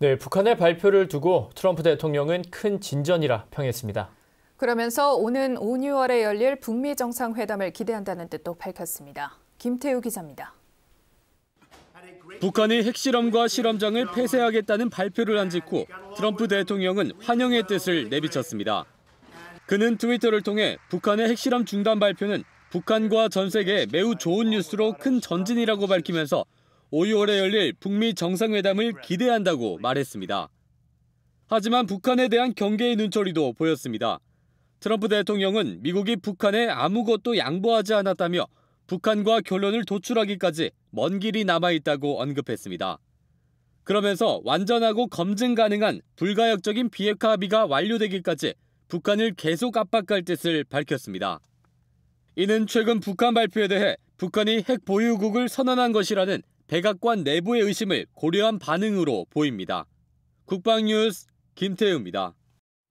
네, 북한의 발표를 두고 트럼프 대통령은 큰 진전이라 평했습니다. 그러면서 오는 5, 6월에 열릴 북미 정상회담을 기대한다는 뜻도 밝혔습니다. 김태우 기자입니다. 북한이 핵실험과 실험장을 폐쇄하겠다는 발표를 한 직후 트럼프 대통령은 환영의 뜻을 내비쳤습니다. 그는 트위터를 통해 북한의 핵실험 중단 발표는 북한과 전 세계에 매우 좋은 뉴스로 큰 전진이라고 밝히면서 5, 월에 열릴 북미 정상회담을 기대한다고 말했습니다. 하지만 북한에 대한 경계의 눈초리도 보였습니다. 트럼프 대통령은 미국이 북한에 아무것도 양보하지 않았다며 북한과 결론을 도출하기까지 먼 길이 남아있다고 언급했습니다. 그러면서 완전하고 검증 가능한 불가역적인 비핵화 합의가 완료되기까지 북한을 계속 압박할 뜻을 밝혔습니다. 이는 최근 북한 발표에 대해 북한이 핵 보유국을 선언한 것이라는 백악관 내부의 의심을 고려한 반응으로 보입니다. 국방뉴스 김태우입니다.